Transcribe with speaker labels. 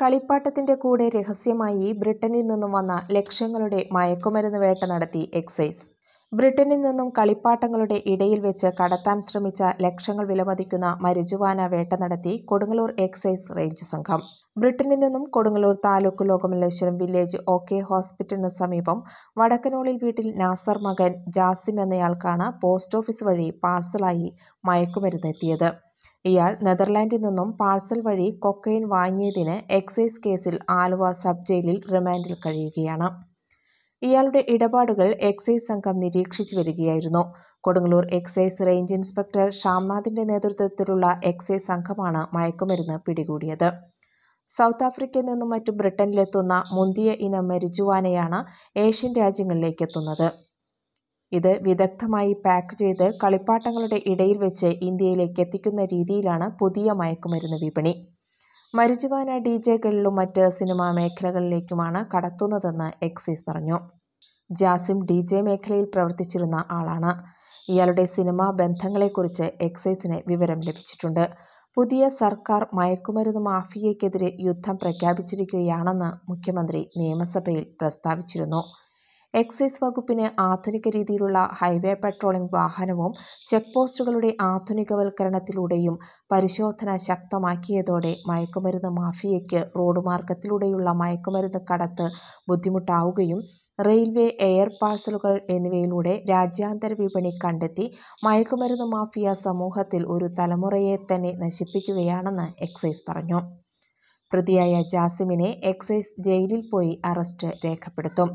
Speaker 1: കളിപ്പാട്ടത്തിന്റെ കൂടെ രഹസ്യമായി ബ്രിട്ടനിൽ നിന്നും വന്ന ലക്ഷ്യങ്ങളുടെ മയക്കുമരുന്ന് വേട്ട നടത്തി എക്സൈസ് ബ്രിട്ടനിൽ നിന്നും കളിപ്പാട്ടങ്ങളുടെ ഇടയിൽ വെച്ച് കടത്താൻ ശ്രമിച്ച ലക്ഷങ്ങൾ വിലമതിക്കുന്ന മരിജുവാന വേട്ട നടത്തി കൊടുങ്ങല്ലൂർ എക്സൈസ് റേഞ്ച് സംഘം ബ്രിട്ടനിൽ നിന്നും കൊടുങ്ങല്ലൂർ താലൂക്ക് ലോകമല്ലേശ്വരം വില്ലേജ് കെ ഹോസ്പിറ്റലിന് സമീപം വടക്കനോളിൽ വീട്ടിൽ നാസർ മകൻ ജാസിം എന്നയാൾക്കാണ് പോസ്റ്റ് ഓഫീസ് വഴി പാഴ്സലായി മയക്കുമരുന്ന് എത്തിയത് ഇയാൾ നെതർലാൻഡിൽ നിന്നും പാഴ്സൽ വഴി കൊക്കൈൻ വാങ്ങിയതിന് എക്സൈസ് കേസിൽ ആലുവ സബ് ജയിലിൽ റിമാൻഡിൽ കഴിയുകയാണ് ഇയാളുടെ ഇടപാടുകൾ എക്സൈസ് സംഘം നിരീക്ഷിച്ചു വരികയായിരുന്നു കൊടുങ്ങല്ലൂർ എക്സൈസ് റേഞ്ച് ഇൻസ്പെക്ടർ ഷാംനാഥിന്റെ നേതൃത്വത്തിലുള്ള എക്സൈസ് സംഘമാണ് മയക്കുമരുന്ന് പിടികൂടിയത് സൗത്ത് ആഫ്രിക്കയിൽ നിന്നും മറ്റും ബ്രിട്ടനിലെത്തുന്ന മുന്തിയ ഇനം മരിജുവാനയാണ് ഏഷ്യൻ രാജ്യങ്ങളിലേക്ക് എത്തുന്നത് ഇത് വിദഗ്ധമായി പാക്ക് ചെയ്ത് കളിപ്പാട്ടങ്ങളുടെ ഇടയിൽ വെച്ച് ഇന്ത്യയിലേക്ക് എത്തിക്കുന്ന രീതിയിലാണ് പുതിയ മയക്കുമരുന്ന് വിപണി മരിച്ചുവാന ഡി ജെകളിലും മറ്റ് സിനിമാ മേഖലകളിലേക്കുമാണ് കടത്തുന്നതെന്ന് എക്സൈസ് പറഞ്ഞു ജാസിം ഡി ജെ മേഖലയിൽ പ്രവർത്തിച്ചിരുന്ന ആളാണ് ഇയാളുടെ സിനിമാ ബന്ധങ്ങളെക്കുറിച്ച് എക്സൈസിന് വിവരം ലഭിച്ചിട്ടുണ്ട് പുതിയ സർക്കാർ മയക്കുമരുന്ന് മാഫിയയ്ക്കെതിരെ യുദ്ധം പ്രഖ്യാപിച്ചിരിക്കുകയാണെന്ന് മുഖ്യമന്ത്രി നിയമസഭയിൽ പ്രസ്താവിച്ചിരുന്നു എക്സൈസ് വകുപ്പിന് ആധുനിക രീതിയിലുള്ള ഹൈവേ പട്രോളിംഗ് വാഹനവും ചെക്ക് പോസ്റ്റുകളുടെ ആധുനികവൽക്കരണത്തിലൂടെയും പരിശോധന ശക്തമാക്കിയതോടെ മയക്കുമരുന്ന് മാഫിയയ്ക്ക് റോഡ് മാർഗത്തിലൂടെയുള്ള മയക്കുമരുന്ന് കടത്ത് ബുദ്ധിമുട്ടാവുകയും റെയിൽവേ എയർ പാഴ്സലുകൾ എന്നിവയിലൂടെ രാജ്യാന്തര വിപണി കണ്ടെത്തി മയക്കുമരുന്ന് മാഫിയ സമൂഹത്തിൽ ഒരു തലമുറയെ തന്നെ നശിപ്പിക്കുകയാണെന്ന് എക്സൈസ് പറഞ്ഞു പ്രതിയായ ജാസിമിനെ എക്സൈസ് ജയിലിൽ പോയി അറസ്റ്റ് രേഖപ്പെടുത്തും